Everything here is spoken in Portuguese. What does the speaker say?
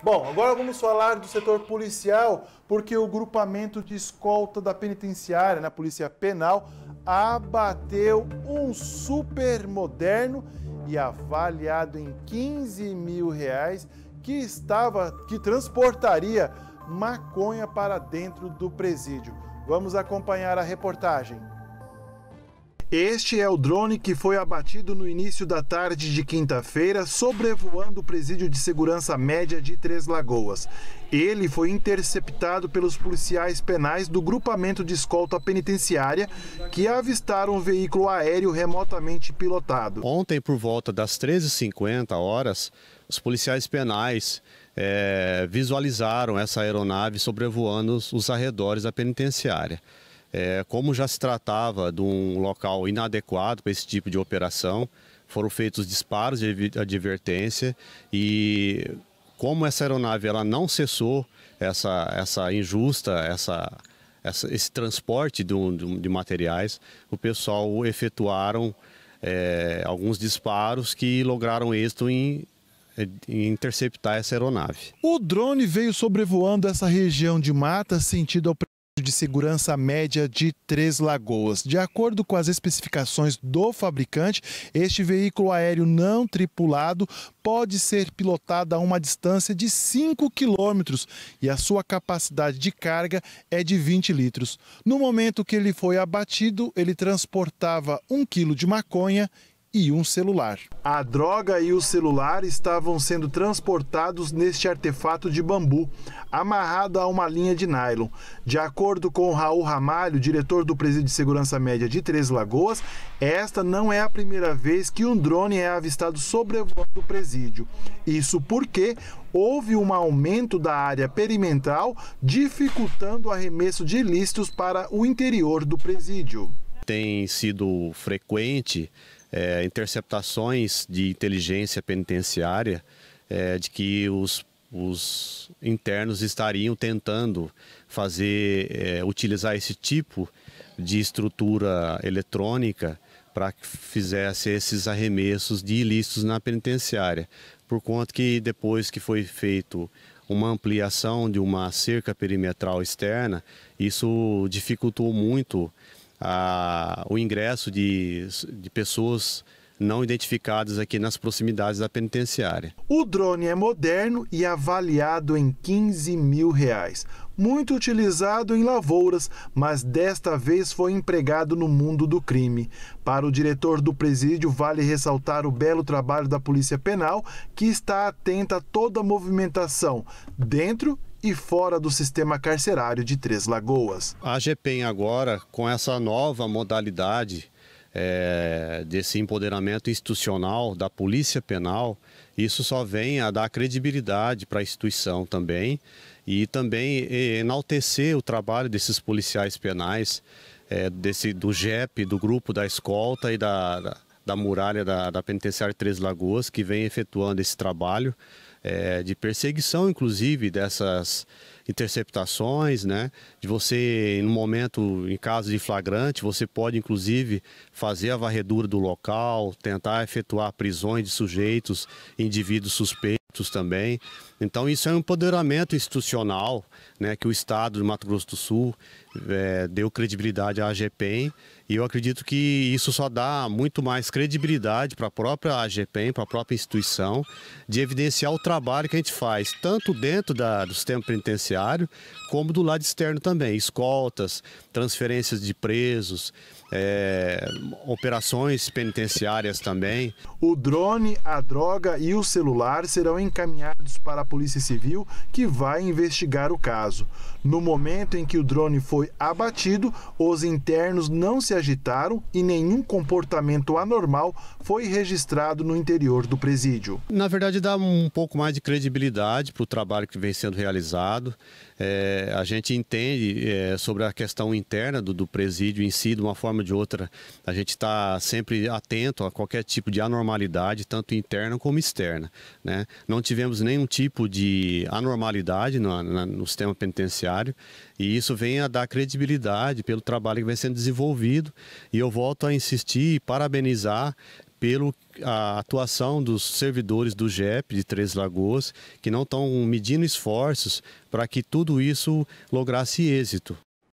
Bom, agora vamos falar do setor policial, porque o grupamento de escolta da penitenciária, na né, Polícia Penal, abateu um super moderno e avaliado em 15 mil reais que estava, que transportaria maconha para dentro do presídio. Vamos acompanhar a reportagem. Este é o drone que foi abatido no início da tarde de quinta-feira, sobrevoando o presídio de segurança média de Três Lagoas. Ele foi interceptado pelos policiais penais do grupamento de escolta penitenciária, que avistaram o veículo aéreo remotamente pilotado. Ontem, por volta das 13h50 horas, os policiais penais é, visualizaram essa aeronave sobrevoando os arredores da penitenciária. É, como já se tratava de um local inadequado para esse tipo de operação, foram feitos disparos de advertência e como essa aeronave ela não cessou essa, essa injusta, essa, essa esse transporte de materiais, o pessoal efetuaram é, alguns disparos que lograram êxito em, em interceptar essa aeronave. O drone veio sobrevoando essa região de mata sentido ao de segurança média de Três Lagoas. De acordo com as especificações do fabricante, este veículo aéreo não tripulado pode ser pilotado a uma distância de 5 quilômetros e a sua capacidade de carga é de 20 litros. No momento que ele foi abatido, ele transportava 1 quilo de maconha e um celular. A droga e o celular estavam sendo transportados neste artefato de bambu, amarrado a uma linha de nylon. De acordo com Raul Ramalho, diretor do Presídio de Segurança Média de Três Lagoas, esta não é a primeira vez que um drone é avistado sobrevoando o presídio. Isso porque houve um aumento da área perimetral, dificultando o arremesso de ilícitos para o interior do presídio. Tem sido frequente é, interceptações de inteligência penitenciária é, de que os, os, internos estariam tentando fazer, é, utilizar esse tipo de estrutura eletrônica para que fizesse esses arremessos de ilícitos na penitenciária. Por conta que depois que foi feito uma ampliação de uma cerca perimetral externa, isso dificultou muito a, o ingresso de, de pessoas não identificadas aqui nas proximidades da penitenciária. O drone é moderno e avaliado em 15 mil reais. Muito utilizado em lavouras, mas desta vez foi empregado no mundo do crime. Para o diretor do presídio, vale ressaltar o belo trabalho da Polícia Penal, que está atenta a toda a movimentação dentro e fora do sistema carcerário de Três Lagoas. A GPEM agora, com essa nova modalidade é, desse empoderamento institucional da polícia penal, isso só vem a dar credibilidade para a instituição também e também enaltecer o trabalho desses policiais penais, é, desse, do GEP, do grupo da escolta e da, da, da muralha da, da Penitenciária Três Lagoas, que vem efetuando esse trabalho é, de perseguição, inclusive, dessas interceptações, né? De você, um momento, em caso de flagrante, você pode, inclusive, fazer a varredura do local, tentar efetuar prisões de sujeitos, indivíduos suspeitos também. Então, isso é um empoderamento institucional né, que o Estado do Mato Grosso do Sul é, deu credibilidade à AGPEM e eu acredito que isso só dá muito mais credibilidade para a própria AGPEM, para a própria instituição, de evidenciar o trabalho que a gente faz, tanto dentro da, do sistema penitenciário, como do lado externo também. Escoltas, transferências de presos, é, operações penitenciárias também. O drone, a droga e o celular serão encaminhados para a Polícia Civil, que vai investigar o caso. No momento em que o drone foi abatido, os internos não se agitaram e nenhum comportamento anormal foi registrado no interior do presídio. Na verdade, dá um pouco mais de credibilidade para o trabalho que vem sendo realizado. É, a gente entende é, sobre a questão interna do, do presídio em si, de uma forma ou de outra, a gente está sempre atento a qualquer tipo de anormalidade, tanto interna como externa. Né? Não tivemos nenhum tipo de anormalidade no, no sistema penitenciário e isso vem a dar credibilidade pelo trabalho que vem sendo desenvolvido e eu volto a insistir e parabenizar pela atuação dos servidores do GEP de Três Lagoas, que não estão medindo esforços para que tudo isso lograsse êxito.